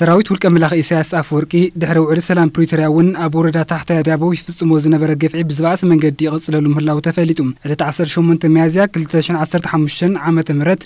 ሰራዊት ውልቀ መላኺ ኢሳያስ ኣፈወርቂ ድሕሪ ውዕሊ ሰላም ፕሪቶርያ እውን ኣብ ወረዳ ታሕታ ዳቦው ይፍጽሞ ዝነበረ ግፍዒ ብዝበኣሰ መንገዲ ይቕጽለሉ ምህላው ተፈሊጡ ዕለት 18 መያዝያ 2015 ዓ ም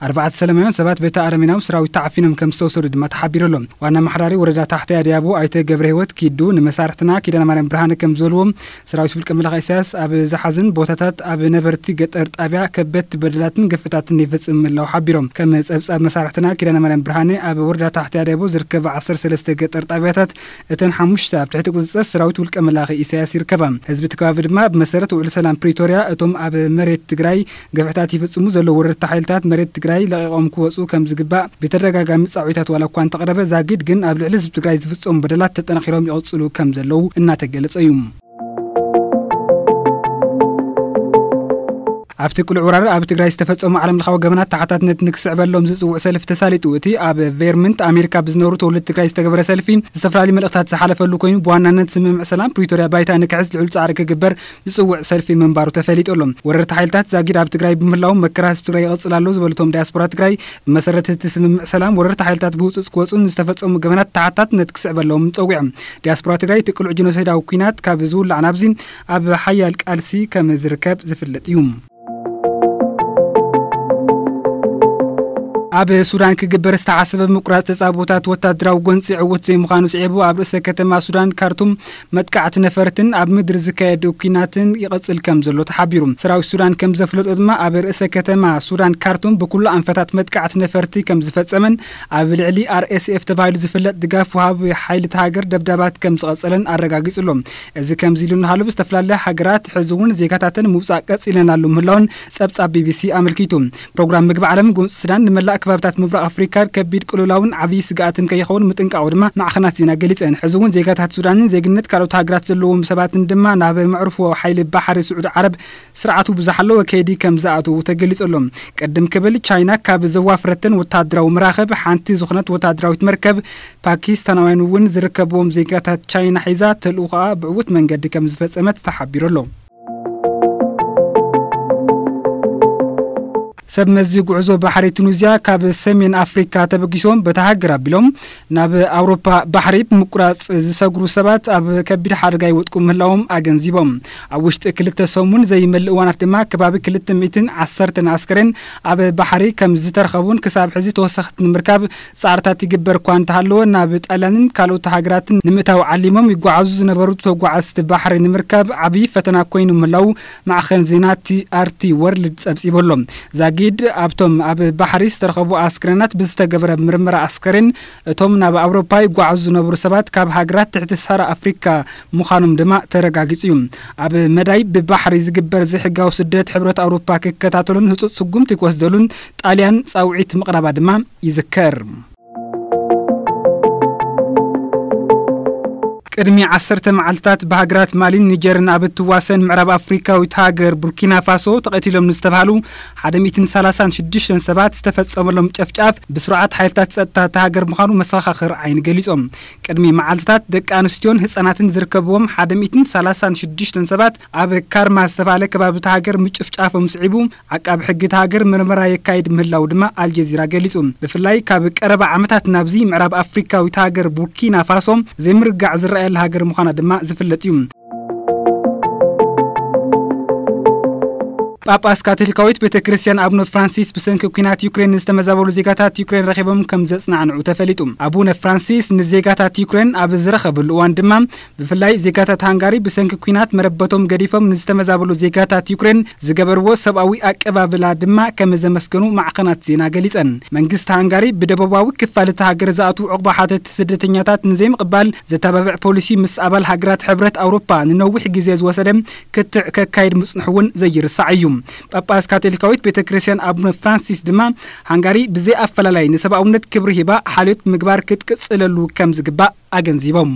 ኣርባዕተ ሰላማውያን ሰባት በቲ ኣረሜናዊ ሰራዊት ተዓፊኖም ከም ዝተወሰዱ ድማ ተሓቢሩ ኣሎ ዋና ማሕዳሪ ወረዳ ታሕታ ዳቦ ኣይተ ገብረ ህይወት ኪዱ ንመሳርሕትና ኪዳነ ማርያም ብርሃነ ከም ዝበልዎም ሰራዊት ውልቀ መላኺ ኢሳያስ ኣብ ዝሓዝን ቦታታት ኣብ ነበርቲ ገጠር ጣብያ ከበድቲ በደላትን ግፍዕታትን ይፈጽም ምህላው ሓቢሮም ከም ጸብጻብ መሳርሕትና ኪዳነ ማርያም ብርሃነ ኣብ ወረዳ ታሕታ ዳቦ ዝርከብ 13 ገጠር ጣብያታት እተን ሓሙሽተ ኣብ ትሕቲ ቁፅፀር ሰራዊት ውልቀ መላኺ ኢሳያስ ይርከባ ህዝቢ እቲ ከባቢ ድማ ብመሰረት ውዕሊ ሰላም ፕሪቶርያ እቶም ኣብ መሬት ትግራይ ገፍዕታት ይፍፅሙ ዘለዉ ወረድቲ ሓይልታት መሬት ትግራይ ለቂቖም ክወፁ ከም ዝግባእ ብተደጋጋሚ ፃውዒታት ዋላ እኳ እንተቐረበ ዛጊድ ግን ኣብ ልዕሊ ህዝቢ ትግራይ ዝፍፀሙ በደላት ተጠናኺሮም ይቕፅሉ ከም ዘለዉ እናተገለጸ እዩ ኣብቲ ቅልዕ ውራር ኣብ ትግራይ ዝተፈፀሙ ዓለምለኻዊ ገበናት ተሓታትነት ንክስዕበሎም ዝፅውዕ ሰልፊ ተሳሊጡ እቲ ኣብ ቨርምንት ኣሜሪካ ብዝነብሩ ተውልድ ትግራይ ዝተገብረ ሰልፊ ዝተፈላለዩ መልእኽታት ዝሓለፈሉ ኮይኑ ብዋናነት ስምምዕ ሰላም ፕሪቶርያ ባይታ ንክሕዝ ልዑል ፃዕሪ ክግበር ዝፅውዕ ሰልፊ ምንባሩ ተፈሊጡ ኣሎ ወረርቲ ሓይልታት ዛጊድ ኣብ ትግራይ ብምህላው መከራ ህዝብ ትግራይ ይቕፅል ኣሎ ዝበለቶም ዳያስፖራ ትግራይ ብመሰረት እቲ ስምምዕ ሰላም ወረርቲ ሓይልታት ብውፅፅ ክወፁን ዝተፈፀሙ ገበናት ተሓታትነት ክስዕበሎም ፀዊዖም ዲያስፖራ ትግራይ እቲ ቅልዕ ጀኖሳይዳዊ ኩናት ካብ ዝውላዕ ናብዚ ኣብ ሓያል ቃልሲ ከም ዝርከብ ዝፍለጥ እዩ ኣብ ሱዳን ክግበር ዝተዓሰበ ምቁራፅ ተፃቦታት ወታደራዊ ጎንፂ ዕወት ዘይምዃኑ ስዒቡ ኣብ ርእሰ ከተማ ሱዳን ካርቱም መጥቃዕቲ ነፈርትን ኣብ ምድሪ ዝካየዱ ኩናትን ይቕፅል ከም ዘሎ ተሓቢሩ ሰራዊት ሱዳን ከም ዘፍለጦ ድማ ኣብ ርእሰ ከተማ ሱዳን ካርቱም ብኩሉ ኣንፈታት መጥቃዕቲ ነፈርቲ ከም ዝፈፀመን ኣብ ልዕሊ ኣርኤስኤፍ ተባሂሉ ዝፍለጥ ድጋፍ ውሃብ ሓይልቲ ሃገር ደብዳባት ከም ዝቐፀለን ኣረጋጊጹሎ እዚ ከምዚ ኢሉ ንሃሉ ብዝተፈላለየ ሃገራት ሕዚ እውን ዜጋታትን ምውፃእ ቀፂለናሉ ምህላውን ፀብጻብ ቢቢሲ ኣመልኪቱ ፕሮግራም ምግቢ ዓለም ጉምፂ ሱዳን ንመላእ ከባብታት ምብራቅ ኣፍሪካን ከቢድ ቅልላውን ዓብዪ ስጋኣትን ከይኸውን ምጥንቃቁ ድማ ማዕኸናት ዜና ገሊፀን ሕዚ እውን ዜጋታት ሱዳንን ዜግነት ካልኦት ሃገራት ዘለዎም ሰባትን ድማ ናብ መዕርፎ ሓይሊ ባሕሪ ስዑድ ዓረብ ስርዓቱ ብዝሓለወ ከይዲ ከም ዝኣተዉ ተገሊጸሎም ቅድም ክብል ቻይና ካብ ዘዋፍረትን ወታደራዊ መራኸብ ሓንቲ ዝኾነት ወታደራዊት መርከብ ፓኪስታናውያን እውን ዝርከብዎም ዜጋታት ቻይና ሒዛ ተልኡ ከዓ ብዕውት መንገዲ ከም ዝፈጸመት ተሓቢሩ ኣሎ ሰብ መዚ ጉዕዞ ባሕሪ ቱኒዝያ ካብ ሰሜን ኣፍሪካ ተበጊሶም በታ ሃገር ኣቢሎም ናብ ኣውሮፓ ባሕሪ ብምቁራፅ ዝሰጉሩ ሰባት ኣብ ከቢድ ሓደጋ ይወጥቁ ምህላዎም ኣገንዚቦም ኣብ ውሽጢ ክልተ ሰሙን ዘይመልእ እዋናት ድማ ከባቢ 210 ኣስከሬን ኣብ ባሕሪ ከም ዝተረኸቡን ክሳብ ሕዚ ተወሳኺት ንምርካብ ፃዕርታት ይግበር እኳ እንተሃለወ ናብ ጣልያንን ካልኦት ሃገራትን ንምእታዊ ዓሊሞም ይጓዓዙ ዝነበሩ ተጓዓዝቲ ባሕሪ ንምርካብ ዓብዪ ፈተና ኮይኑ ምህላው ማዕኸን ዜናቲ ኣርቲ ወርልድ ጸብፂበሎም ዛጊ ሸሂድ ኣብቶም ኣብ ባሕሪ ዝተረኸቡ ኣስክሬናት ብዝተገብረ ምርምራ ኣስከሬን እቶም ናብ ኣውሮፓ ይጓዓዙ ዝነብሩ ሰባት ካብ ሃገራት ትሕቲ ሳራ ኣፍሪካ ምዃኖም ድማ ተረጋጊጹ እዩ ኣብ መዳይ ብባሕሪ ዝግበር ዘይሕጋዊ ስደት ሕብረት ኣውሮፓ ክከታተሉን ህፁፅ ስጉምቲ ክወስደሉን ጣልያን ፃውዒት ምቕረባ ድማ ይዝከር ቅድሚ 1 10 መዓልትታት ብሃገራት ማሊን ኒጀርን ኣብ እትዋሰን ምዕራብ ኣፍሪካዊት ሃገር ቡርኪና ፋሶ ተቐቲሎም ንዝተባሃሉ ሓደ 136 ሰባት ዝተፈጸመሎም ጨፍጫፍ ብስርዓት ሓይልታት ጸጥታ ተሃገር ምዃኑ መሰኻኽር ዓይኒ ገሊጾም ቅድሚ መዓልትታት ደቂ ኣንስትዮን ህፃናትን ዝርከብዎም 136 ሰባት ኣብ ካርማ ዝተባሃለ ከባቢ ተሃገር ምጭፍጫፎም ስዒቡ ኣቃቢ ሕጊ ተሃገር ምርመራ የካይድ ምህላው ድማ ኣልጀዚራ ገሊጹ ብፍላይ ካብ ቀረባ ዓመታት ናብዚ ምዕራብ ኣፍሪካዊት ሃገር ቡርኪና ፋሶ ዘይምርጋዕ ዝረኣየሉ ሃገር ምዃና ድማ ዝፍለጥ እዩ ጳጳስ ካቶሊካዊት ቤተ ክርስቲያን ኣቡነ ፍራንሲስ ብሰንኪ ኩናት ዩክሬን ንዝተመዛበሉ ዜጋታት ዩክሬን ረኺቦም ከም ዘጽናዕንዑ ተፈሊጡ ኣቡነ ፍራንሲስ ንዜጋታት ዩክሬን ኣብ ዝረኸብሉ እዋን ድማ ብፍላይ ዜጋታት ሃንጋሪ ብሰንኪ ኩናት መረበቶም ገዲፎም ንዝተመዛበሉ ዜጋታት ዩክሬን ዝገበርዎ ሰብኣዊ ኣቀባብላ ድማ ከም ዘመስገኑ ማዕኸናት ዜና ገሊፀን መንግስቲ ሃንጋሪ ብደቡባዊ ክፋል እቲ ሃገር ዝኣት ዕቑባ ሓተት ስደተኛታት ንዘይምቕባል ዘተባብዕ ፖሊሲ ምስ ኣባል ሃገራት ሕብረት ኣውሮፓ ንነዊሕ ግዜ ዝወሰደ ክትዕ ከካይድ ምጽንሕ እውን ዘይርሳዕ እዩ ጳጳስ ካቶሊካዊት ቤተ ክርስቲያን አቡነ ፍራንሲስ ድማ ሃንጋሪ ብዘይ ኣፈላላይ ንሰብኣውነት ክብሪ ሂባ ሓልዮት ምግባር ክትቅፅለሉ ከም ዝግባእ ኣገንዚቦም